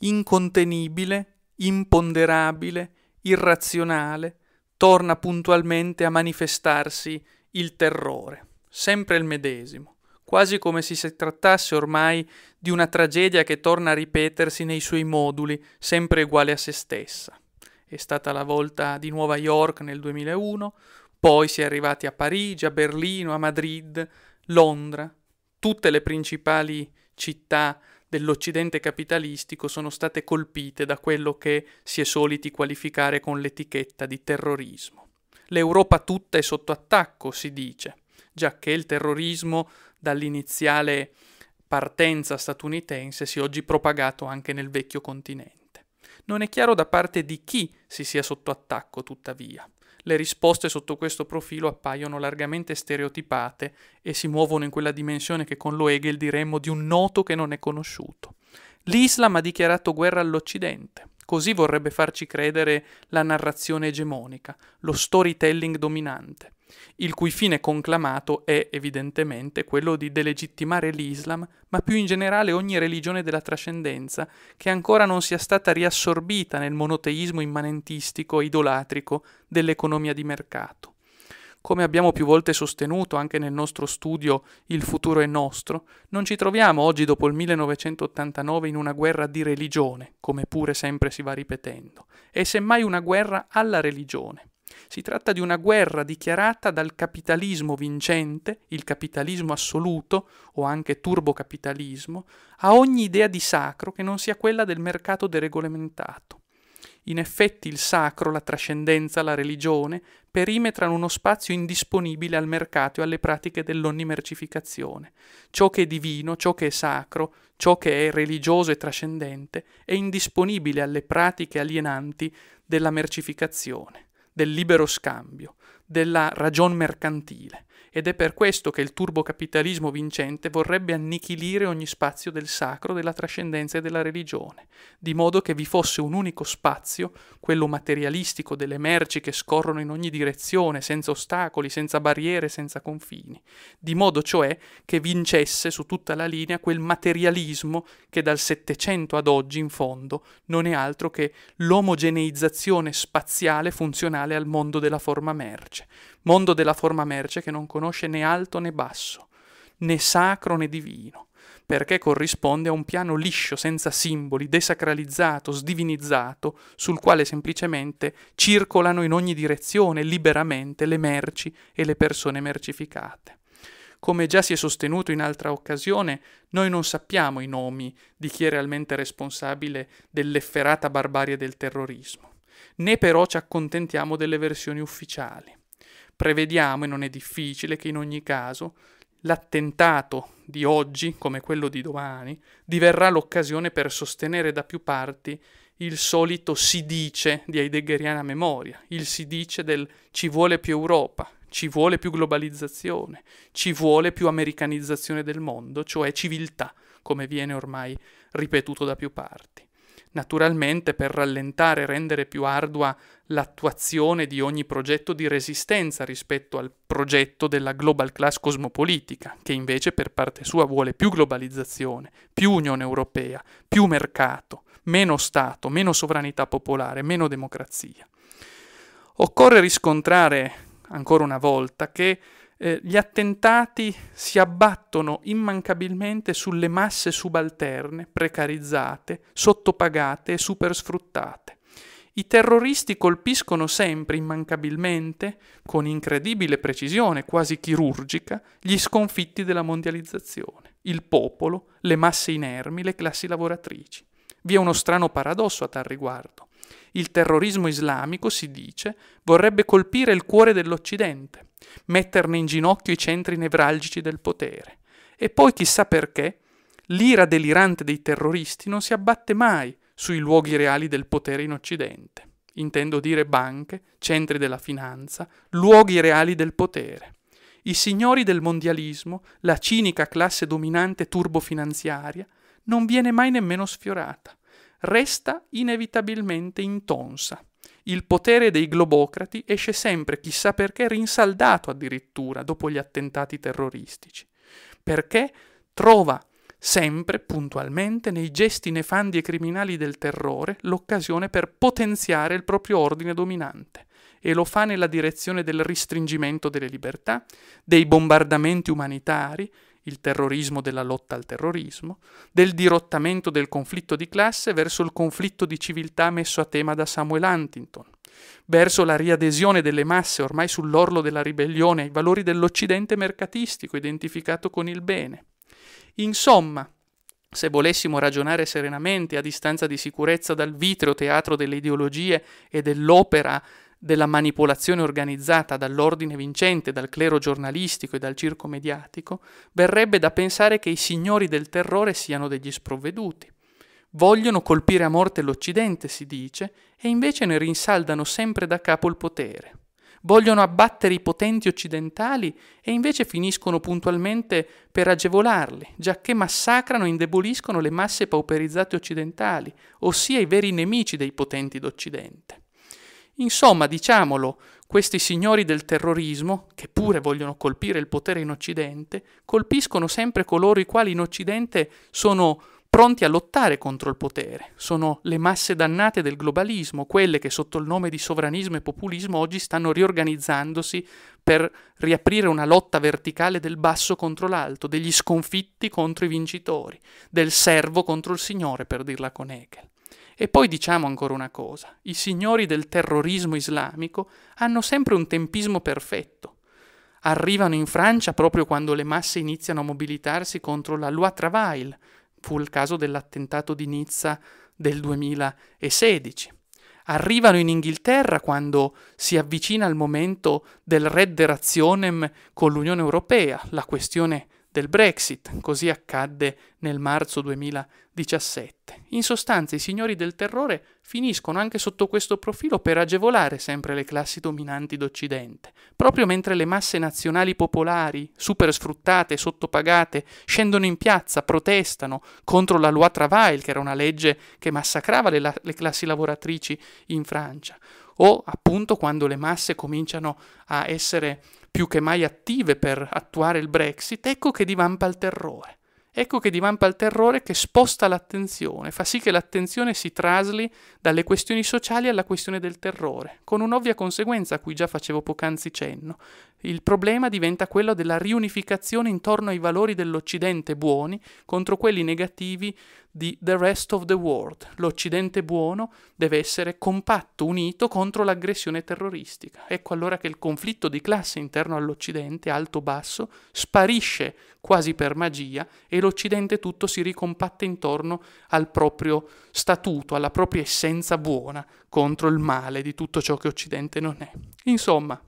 incontenibile, imponderabile, irrazionale, torna puntualmente a manifestarsi il terrore, sempre il medesimo, quasi come se si trattasse ormai di una tragedia che torna a ripetersi nei suoi moduli, sempre uguale a se stessa. È stata la volta di Nuova York nel 2001, poi si è arrivati a Parigi, a Berlino, a Madrid, Londra, tutte le principali città dell'Occidente capitalistico sono state colpite da quello che si è soliti qualificare con l'etichetta di terrorismo. L'Europa tutta è sotto attacco, si dice, già che il terrorismo dall'iniziale partenza statunitense si è oggi propagato anche nel vecchio continente. Non è chiaro da parte di chi si sia sotto attacco, tuttavia. Le risposte sotto questo profilo appaiono largamente stereotipate e si muovono in quella dimensione che con lo Hegel diremmo di un noto che non è conosciuto. L'Islam ha dichiarato guerra all'Occidente. Così vorrebbe farci credere la narrazione egemonica, lo storytelling dominante il cui fine conclamato è evidentemente quello di delegittimare l'Islam, ma più in generale ogni religione della trascendenza, che ancora non sia stata riassorbita nel monoteismo immanentistico e idolatrico dell'economia di mercato. Come abbiamo più volte sostenuto anche nel nostro studio Il futuro è nostro, non ci troviamo oggi dopo il 1989 in una guerra di religione, come pure sempre si va ripetendo, e semmai una guerra alla religione. Si tratta di una guerra dichiarata dal capitalismo vincente, il capitalismo assoluto o anche turbocapitalismo, a ogni idea di sacro che non sia quella del mercato deregolamentato. In effetti il sacro, la trascendenza, la religione perimetrano uno spazio indisponibile al mercato e alle pratiche dell'onnimercificazione. Ciò che è divino, ciò che è sacro, ciò che è religioso e trascendente è indisponibile alle pratiche alienanti della mercificazione del libero scambio, della ragion mercantile ed è per questo che il turbocapitalismo vincente vorrebbe annichilire ogni spazio del sacro, della trascendenza e della religione, di modo che vi fosse un unico spazio, quello materialistico delle merci che scorrono in ogni direzione, senza ostacoli, senza barriere, senza confini, di modo cioè che vincesse su tutta la linea quel materialismo che dal Settecento ad oggi, in fondo, non è altro che l'omogeneizzazione spaziale funzionale al mondo della forma merce merce, mondo della forma merce che non conosce né alto né basso, né sacro né divino, perché corrisponde a un piano liscio, senza simboli, desacralizzato, sdivinizzato, sul quale semplicemente circolano in ogni direzione liberamente le merci e le persone mercificate. Come già si è sostenuto in altra occasione, noi non sappiamo i nomi di chi è realmente responsabile dell'efferata barbarie del terrorismo, né però ci accontentiamo delle versioni ufficiali. Prevediamo, e non è difficile, che in ogni caso l'attentato di oggi, come quello di domani, diverrà l'occasione per sostenere da più parti il solito si dice di heideggeriana memoria, il si dice del ci vuole più Europa, ci vuole più globalizzazione, ci vuole più americanizzazione del mondo, cioè civiltà, come viene ormai ripetuto da più parti naturalmente per rallentare e rendere più ardua l'attuazione di ogni progetto di resistenza rispetto al progetto della global class cosmopolitica, che invece per parte sua vuole più globalizzazione, più Unione Europea, più mercato, meno Stato, meno sovranità popolare, meno democrazia. Occorre riscontrare ancora una volta che eh, gli attentati si abbattono immancabilmente sulle masse subalterne, precarizzate, sottopagate e supersfruttate. I terroristi colpiscono sempre immancabilmente, con incredibile precisione quasi chirurgica, gli sconfitti della mondializzazione, il popolo, le masse inermi, le classi lavoratrici. Vi è uno strano paradosso a tal riguardo. Il terrorismo islamico, si dice, vorrebbe colpire il cuore dell'Occidente, metterne in ginocchio i centri nevralgici del potere. E poi chissà perché, l'ira delirante dei terroristi non si abbatte mai sui luoghi reali del potere in Occidente. Intendo dire banche, centri della finanza, luoghi reali del potere. I signori del mondialismo, la cinica classe dominante turbofinanziaria, non viene mai nemmeno sfiorata, resta inevitabilmente intonsa, il potere dei globocrati esce sempre, chissà perché, rinsaldato addirittura dopo gli attentati terroristici, perché trova sempre puntualmente nei gesti nefandi e criminali del terrore l'occasione per potenziare il proprio ordine dominante e lo fa nella direzione del restringimento delle libertà, dei bombardamenti umanitari, il terrorismo della lotta al terrorismo, del dirottamento del conflitto di classe verso il conflitto di civiltà messo a tema da Samuel Huntington, verso la riadesione delle masse ormai sull'orlo della ribellione ai valori dell'Occidente mercatistico identificato con il bene. Insomma, se volessimo ragionare serenamente a distanza di sicurezza dal vitreo teatro delle ideologie e dell'opera della manipolazione organizzata dall'ordine vincente, dal clero giornalistico e dal circo mediatico, verrebbe da pensare che i signori del terrore siano degli sprovveduti. Vogliono colpire a morte l'Occidente, si dice, e invece ne rinsaldano sempre da capo il potere. Vogliono abbattere i potenti occidentali e invece finiscono puntualmente per agevolarli, giacché massacrano e indeboliscono le masse pauperizzate occidentali, ossia i veri nemici dei potenti d'Occidente. Insomma, diciamolo, questi signori del terrorismo, che pure vogliono colpire il potere in Occidente, colpiscono sempre coloro i quali in Occidente sono pronti a lottare contro il potere. Sono le masse dannate del globalismo, quelle che sotto il nome di sovranismo e populismo oggi stanno riorganizzandosi per riaprire una lotta verticale del basso contro l'alto, degli sconfitti contro i vincitori, del servo contro il signore, per dirla con Hegel. E poi diciamo ancora una cosa, i signori del terrorismo islamico hanno sempre un tempismo perfetto. Arrivano in Francia proprio quando le masse iniziano a mobilitarsi contro la loi Travail, fu il caso dell'attentato di Nizza del 2016. Arrivano in Inghilterra quando si avvicina il momento del red con l'Unione Europea, la questione del Brexit, così accadde nel marzo 2017. In sostanza i signori del terrore finiscono anche sotto questo profilo per agevolare sempre le classi dominanti d'Occidente, proprio mentre le masse nazionali popolari, super sfruttate, sottopagate, scendono in piazza, protestano contro la loi Travail, che era una legge che massacrava le, la- le classi lavoratrici in Francia, o appunto quando le masse cominciano a essere più che mai attive per attuare il Brexit, ecco che divampa il terrore ecco che divampa il terrore che sposta l'attenzione, fa sì che l'attenzione si trasli dalle questioni sociali alla questione del terrore, con un'ovvia conseguenza a cui già facevo poc'anzi cenno. Il problema diventa quello della riunificazione intorno ai valori dell'Occidente buoni contro quelli negativi di The Rest of the World. L'Occidente buono deve essere compatto, unito contro l'aggressione terroristica. Ecco allora che il conflitto di classe interno all'Occidente, alto-basso, sparisce quasi per magia, e l'Occidente tutto si ricompatte intorno al proprio statuto, alla propria essenza buona contro il male di tutto ciò che Occidente non è. Insomma,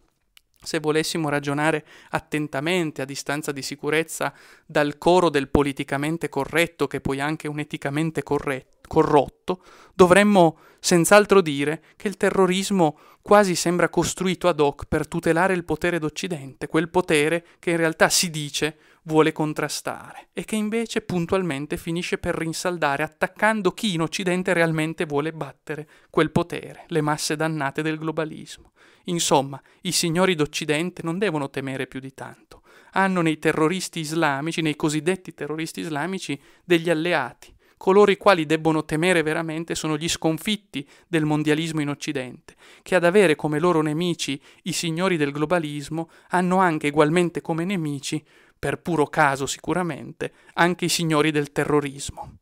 se volessimo ragionare attentamente a distanza di sicurezza dal coro del politicamente corretto, che poi anche un eticamente corretto, corrotto, dovremmo senz'altro dire che il terrorismo quasi sembra costruito ad hoc per tutelare il potere d'Occidente, quel potere che in realtà si dice vuole contrastare e che invece puntualmente finisce per rinsaldare attaccando chi in Occidente realmente vuole battere quel potere, le masse dannate del globalismo. Insomma, i signori d'Occidente non devono temere più di tanto. Hanno nei terroristi islamici, nei cosiddetti terroristi islamici, degli alleati. Coloro i quali debbono temere veramente sono gli sconfitti del mondialismo in Occidente, che ad avere come loro nemici i signori del globalismo hanno anche egualmente come nemici per puro caso sicuramente, anche i signori del terrorismo.